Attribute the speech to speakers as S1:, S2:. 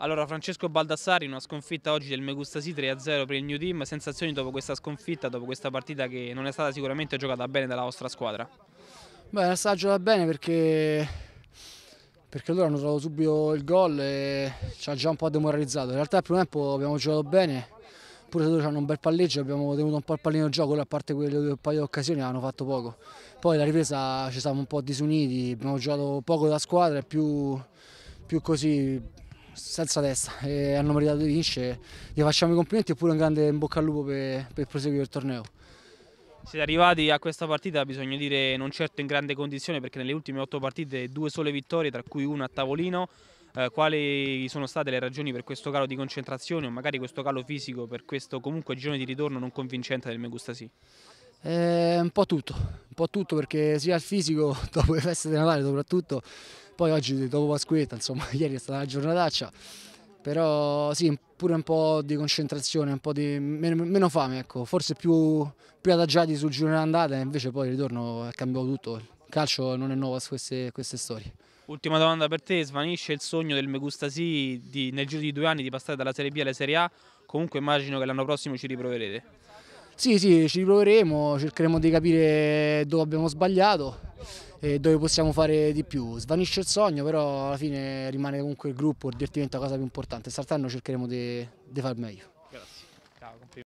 S1: Allora Francesco Baldassari, una sconfitta oggi del Megustasi 3-0 per il New Team, sensazioni dopo questa sconfitta, dopo questa partita che non è stata sicuramente giocata bene dalla vostra squadra?
S2: Beh, è stata giocata bene perché, perché loro hanno trovato subito il gol e ci ha già un po' demoralizzato. In realtà al primo tempo abbiamo giocato bene, pure se loro hanno un bel palleggio abbiamo tenuto un po' il pallino in gioco, a parte quelle due paio di occasioni hanno fatto poco. Poi la ripresa ci siamo un po' disuniti, abbiamo giocato poco da squadra e più, più così senza testa e hanno meritato di vincere. Gli facciamo i complimenti oppure un grande in bocca al lupo per, per proseguire il torneo.
S1: Siete arrivati a questa partita, bisogna dire, non certo in grande condizione perché nelle ultime otto partite due sole vittorie, tra cui una a tavolino. Eh, quali sono state le ragioni per questo calo di concentrazione o magari questo calo fisico per questo comunque girone di ritorno non convincente del Megustasi?
S2: Eh, un po' tutto, un po' tutto perché sia il fisico dopo le feste di Natale soprattutto, poi oggi dopo Pasquetta, insomma ieri è stata una giornataccia, però sì, pure un po' di concentrazione, un po' di meno, meno fame, ecco, forse più, più adagiati sul giro dell'andata e invece poi il ritorno è cambiato tutto, il calcio non è nuovo su queste, queste storie.
S1: Ultima domanda per te, svanisce il sogno del Megustasi di, nel giro di due anni di passare dalla Serie B alla Serie A? Comunque immagino che l'anno prossimo ci riproverete.
S2: Sì, sì, ci riproveremo, cercheremo di capire dove abbiamo sbagliato e dove possiamo fare di più. Svanisce il sogno, però alla fine rimane comunque il gruppo, il divertimento è la cosa più importante. Saltando cercheremo di, far meglio.
S1: Grazie. Ciao,